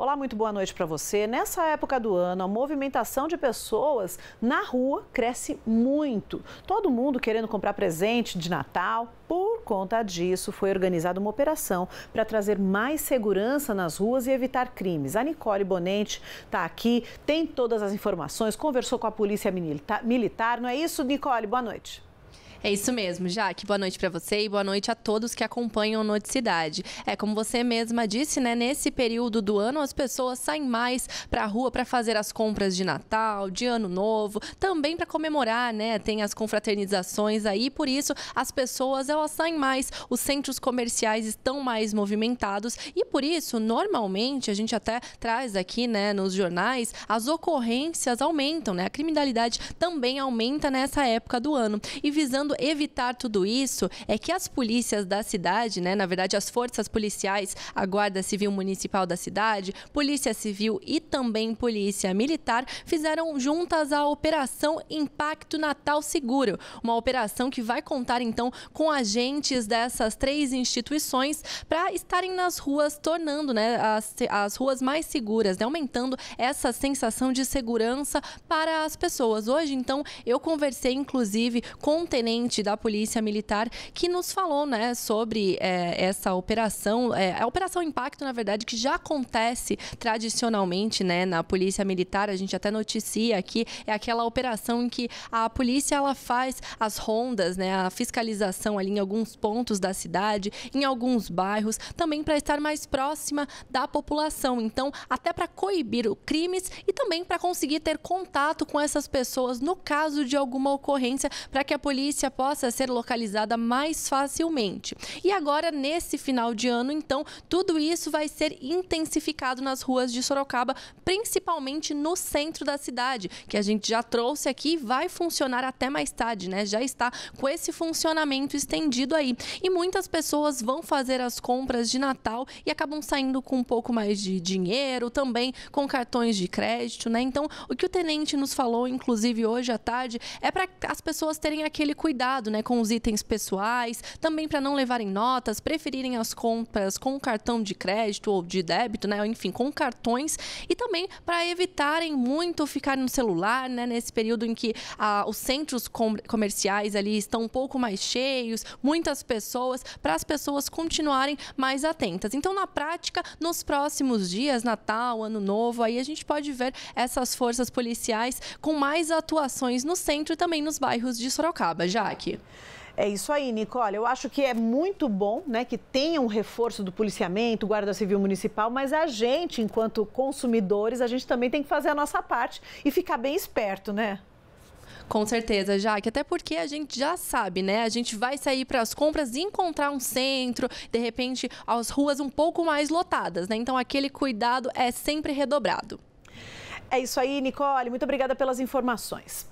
Olá, muito boa noite para você. Nessa época do ano, a movimentação de pessoas na rua cresce muito. Todo mundo querendo comprar presente de Natal. Por conta disso, foi organizada uma operação para trazer mais segurança nas ruas e evitar crimes. A Nicole Bonente está aqui, tem todas as informações, conversou com a polícia militar, não é isso, Nicole? Boa noite. É isso mesmo, Jaque. Boa noite para você e boa noite a todos que acompanham Noticidade. É como você mesma disse, né? Nesse período do ano, as pessoas saem mais para a rua para fazer as compras de Natal, de Ano Novo, também para comemorar, né? Tem as confraternizações aí, por isso as pessoas elas saem mais, os centros comerciais estão mais movimentados e por isso, normalmente, a gente até traz aqui, né, nos jornais, as ocorrências aumentam, né? A criminalidade também aumenta nessa época do ano. E visando tentando evitar tudo isso é que as polícias da cidade, né, na verdade as forças policiais, a Guarda Civil Municipal da cidade, Polícia Civil e também Polícia Militar fizeram juntas a operação Impacto Natal Seguro, uma operação que vai contar então com agentes dessas três instituições para estarem nas ruas tornando, né, as, as ruas mais seguras, né, aumentando essa sensação de segurança para as pessoas. Hoje então eu conversei inclusive com o tenente da Polícia Militar, que nos falou né, sobre é, essa operação, é, a Operação Impacto, na verdade, que já acontece tradicionalmente né, na Polícia Militar, a gente até noticia aqui, é aquela operação em que a polícia ela faz as rondas, né, a fiscalização ali em alguns pontos da cidade, em alguns bairros, também para estar mais próxima da população. Então, até para coibir crimes e também para conseguir ter contato com essas pessoas no caso de alguma ocorrência, para que a polícia polícia possa ser localizada mais facilmente. E agora, nesse final de ano, então, tudo isso vai ser intensificado nas ruas de Sorocaba, principalmente no centro da cidade, que a gente já trouxe aqui, vai funcionar até mais tarde, né? Já está com esse funcionamento estendido aí. E muitas pessoas vão fazer as compras de Natal e acabam saindo com um pouco mais de dinheiro, também com cartões de crédito, né? Então, o que o tenente nos falou, inclusive hoje à tarde, é para as pessoas terem aquele cuidado cuidado né, com os itens pessoais, também para não levarem notas, preferirem as compras com cartão de crédito ou de débito, né, enfim, com cartões, e também para evitarem muito ficar no celular, né, nesse período em que ah, os centros comerciais ali estão um pouco mais cheios, muitas pessoas, para as pessoas continuarem mais atentas. Então, na prática, nos próximos dias, Natal, Ano Novo, aí a gente pode ver essas forças policiais com mais atuações no centro e também nos bairros de Sorocaba. Já é isso aí, Nicole. Eu acho que é muito bom né, que tenha um reforço do policiamento, Guarda Civil Municipal, mas a gente, enquanto consumidores, a gente também tem que fazer a nossa parte e ficar bem esperto, né? Com certeza, Jaque. Até porque a gente já sabe, né? A gente vai sair para as compras e encontrar um centro, de repente, as ruas um pouco mais lotadas, né? Então, aquele cuidado é sempre redobrado. É isso aí, Nicole. Muito obrigada pelas informações.